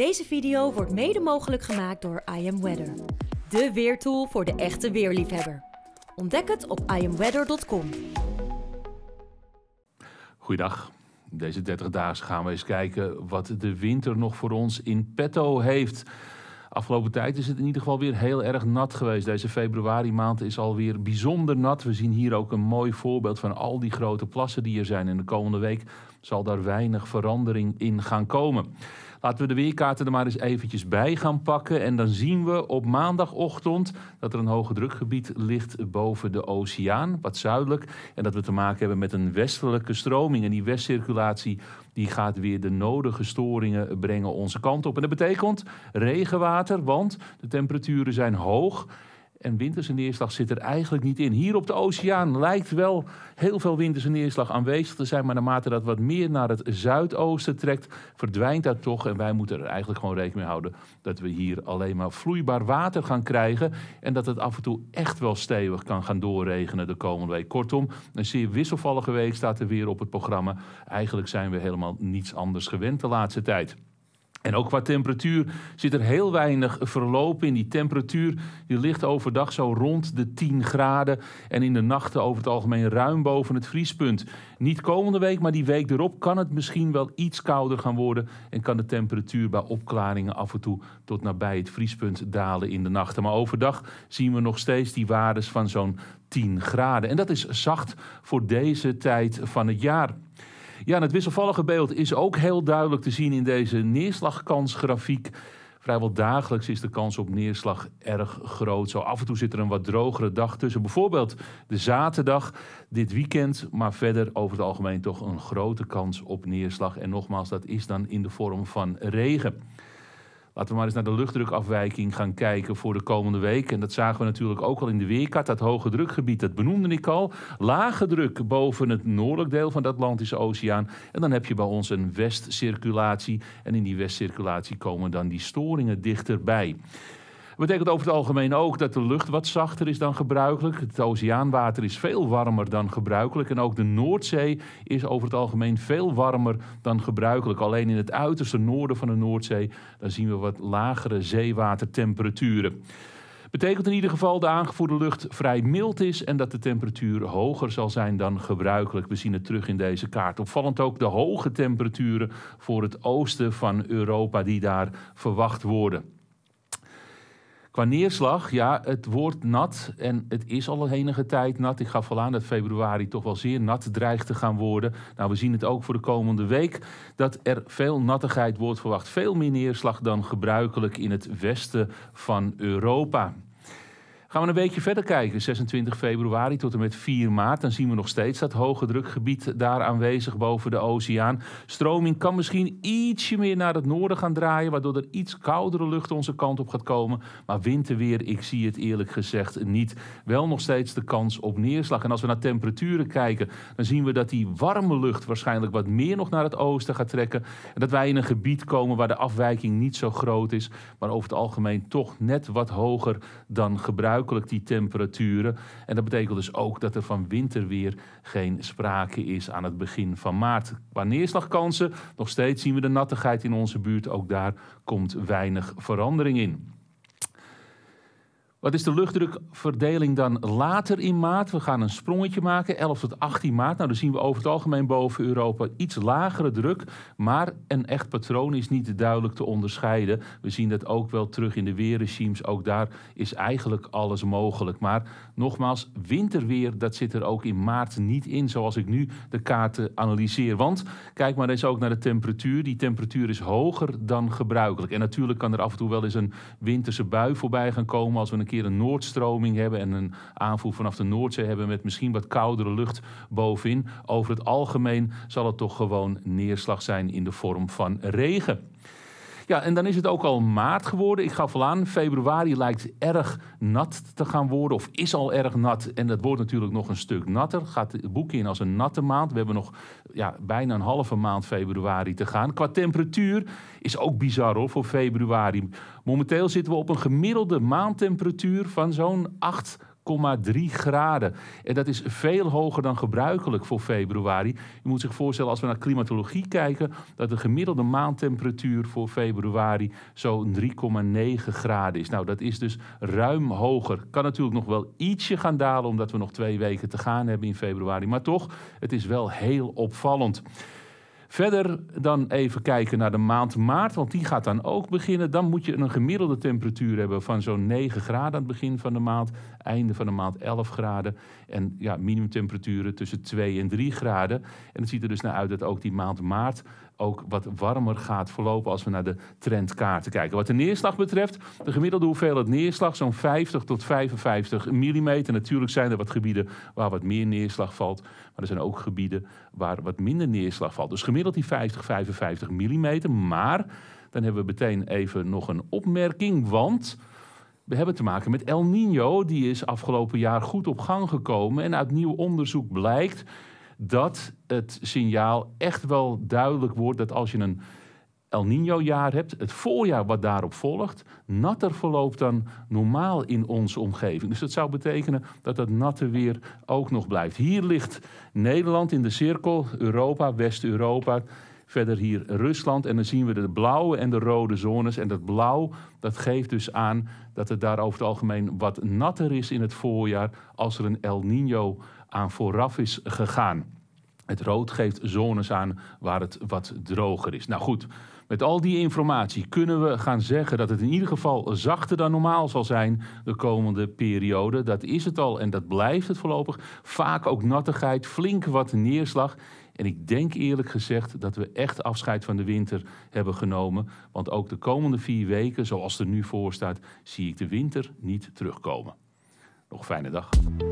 Deze video wordt mede mogelijk gemaakt door Weather. de weertool voor de echte weerliefhebber. Ontdek het op iamweather.com. Goeiedag. Deze 30 dagen gaan we eens kijken wat de winter nog voor ons in petto heeft. Afgelopen tijd is het in ieder geval weer heel erg nat geweest. Deze februari maand is alweer bijzonder nat. We zien hier ook een mooi voorbeeld van al die grote plassen die er zijn. in de komende week zal daar weinig verandering in gaan komen. Laten we de weerkaarten er maar eens eventjes bij gaan pakken. En dan zien we op maandagochtend dat er een hoge drukgebied ligt boven de oceaan, wat zuidelijk. En dat we te maken hebben met een westelijke stroming. En die westcirculatie die gaat weer de nodige storingen brengen onze kant op. En dat betekent regenwater, want de temperaturen zijn hoog. En winterse neerslag zit er eigenlijk niet in. Hier op de oceaan lijkt wel heel veel winterse neerslag aanwezig te zijn. Maar naarmate dat wat meer naar het zuidoosten trekt, verdwijnt dat toch. En wij moeten er eigenlijk gewoon rekening mee houden dat we hier alleen maar vloeibaar water gaan krijgen. En dat het af en toe echt wel stevig kan gaan doorregenen de komende week. Kortom, een zeer wisselvallige week staat er weer op het programma. Eigenlijk zijn we helemaal niets anders gewend de laatste tijd. En ook qua temperatuur zit er heel weinig verloop in. Die temperatuur die ligt overdag zo rond de 10 graden. En in de nachten over het algemeen ruim boven het vriespunt. Niet komende week, maar die week erop kan het misschien wel iets kouder gaan worden. En kan de temperatuur bij opklaringen af en toe tot nabij het vriespunt dalen in de nachten. Maar overdag zien we nog steeds die waardes van zo'n 10 graden. En dat is zacht voor deze tijd van het jaar. Ja, het wisselvallige beeld is ook heel duidelijk te zien in deze neerslagkansgrafiek. Vrijwel dagelijks is de kans op neerslag erg groot. Zo af en toe zit er een wat drogere dag tussen. Bijvoorbeeld de zaterdag dit weekend. Maar verder over het algemeen toch een grote kans op neerslag. En nogmaals, dat is dan in de vorm van regen. Laten we maar eens naar de luchtdrukafwijking gaan kijken voor de komende week. En dat zagen we natuurlijk ook al in de weerkaart. Dat hoge drukgebied, dat benoemde ik al. Lage druk boven het noordelijk deel van de Atlantische Oceaan. En dan heb je bij ons een westcirculatie. En in die westcirculatie komen dan die storingen dichterbij betekent over het algemeen ook dat de lucht wat zachter is dan gebruikelijk. Het oceaanwater is veel warmer dan gebruikelijk. En ook de Noordzee is over het algemeen veel warmer dan gebruikelijk. Alleen in het uiterste noorden van de Noordzee dan zien we wat lagere zeewatertemperaturen. Betekent in ieder geval dat de aangevoerde lucht vrij mild is en dat de temperatuur hoger zal zijn dan gebruikelijk. We zien het terug in deze kaart. Opvallend ook de hoge temperaturen voor het oosten van Europa die daar verwacht worden. Qua neerslag, ja, het wordt nat en het is al een enige tijd nat. Ik gaf al aan dat februari toch wel zeer nat dreigt te gaan worden. Nou, we zien het ook voor de komende week dat er veel nattigheid wordt verwacht. Veel meer neerslag dan gebruikelijk in het westen van Europa. Gaan we een beetje verder kijken, 26 februari tot en met 4 maart. Dan zien we nog steeds dat hoge drukgebied daar aanwezig boven de oceaan. Stroming kan misschien ietsje meer naar het noorden gaan draaien, waardoor er iets koudere lucht onze kant op gaat komen. Maar winterweer, ik zie het eerlijk gezegd niet. Wel nog steeds de kans op neerslag. En als we naar temperaturen kijken, dan zien we dat die warme lucht waarschijnlijk wat meer nog naar het oosten gaat trekken. En dat wij in een gebied komen waar de afwijking niet zo groot is, maar over het algemeen toch net wat hoger dan gebruikt die temperaturen. En dat betekent dus ook dat er van winterweer geen sprake is aan het begin van maart. Qua neerslagkansen, nog steeds zien we de nattigheid in onze buurt. Ook daar komt weinig verandering in. Wat is de luchtdrukverdeling dan later in maart? We gaan een sprongetje maken, 11 tot 18 maart. Nou, dan zien we over het algemeen boven Europa iets lagere druk. Maar een echt patroon is niet duidelijk te onderscheiden. We zien dat ook wel terug in de weerregimes. Ook daar is eigenlijk alles mogelijk. Maar nogmaals, winterweer, dat zit er ook in maart niet in. Zoals ik nu de kaarten analyseer. Want kijk maar eens ook naar de temperatuur. Die temperatuur is hoger dan gebruikelijk. En natuurlijk kan er af en toe wel eens een winterse bui voorbij gaan komen als we een keer een noordstroming hebben en een aanvoer vanaf de Noordzee hebben met misschien wat koudere lucht bovenin. Over het algemeen zal het toch gewoon neerslag zijn in de vorm van regen. Ja, en dan is het ook al maart geworden. Ik gaf al aan, februari lijkt erg nat te gaan worden. Of is al erg nat. En dat wordt natuurlijk nog een stuk natter. Gaat het boek in als een natte maand. We hebben nog ja, bijna een halve maand februari te gaan. Qua temperatuur is ook bizar hoor, voor februari. Momenteel zitten we op een gemiddelde maandtemperatuur van zo'n 8 3,3 graden. En dat is veel hoger dan gebruikelijk voor februari. Je moet zich voorstellen, als we naar klimatologie kijken, dat de gemiddelde maandtemperatuur voor februari zo'n 3,9 graden is. Nou, dat is dus ruim hoger. Kan natuurlijk nog wel ietsje gaan dalen, omdat we nog twee weken te gaan hebben in februari. Maar toch, het is wel heel opvallend. Verder dan even kijken naar de maand maart, want die gaat dan ook beginnen. Dan moet je een gemiddelde temperatuur hebben van zo'n 9 graden aan het begin van de maand, einde van de maand 11 graden. En ja, minimumtemperaturen tussen 2 en 3 graden. En het ziet er dus naar uit dat ook die maand maart ook wat warmer gaat verlopen als we naar de trendkaarten kijken. Wat de neerslag betreft, de gemiddelde hoeveelheid neerslag zo'n 50 tot 55 mm. Natuurlijk zijn er wat gebieden waar wat meer neerslag valt, maar er zijn ook gebieden waar wat minder neerslag valt. Dus gemiddeld die 50, 55 mm. Maar dan hebben we meteen even nog een opmerking, want we hebben te maken met El Nino. Die is afgelopen jaar goed op gang gekomen. En uit nieuw onderzoek blijkt dat het signaal echt wel duidelijk wordt dat als je een El Niño-jaar hebt, het voorjaar wat daarop volgt, natter verloopt dan normaal in onze omgeving. Dus dat zou betekenen dat dat natte weer ook nog blijft. Hier ligt Nederland in de cirkel, Europa, West-Europa. Verder hier Rusland en dan zien we de blauwe en de rode zones. En dat blauw, dat geeft dus aan dat het daar over het algemeen wat natter is in het voorjaar als er een El Niño aan vooraf is gegaan. Het rood geeft zones aan waar het wat droger is. Nou goed, met al die informatie kunnen we gaan zeggen dat het in ieder geval zachter dan normaal zal zijn de komende periode. Dat is het al en dat blijft het voorlopig. Vaak ook nattigheid, flink wat neerslag. En ik denk eerlijk gezegd dat we echt afscheid van de winter hebben genomen. Want ook de komende vier weken, zoals er nu voor staat, zie ik de winter niet terugkomen. Nog een fijne dag.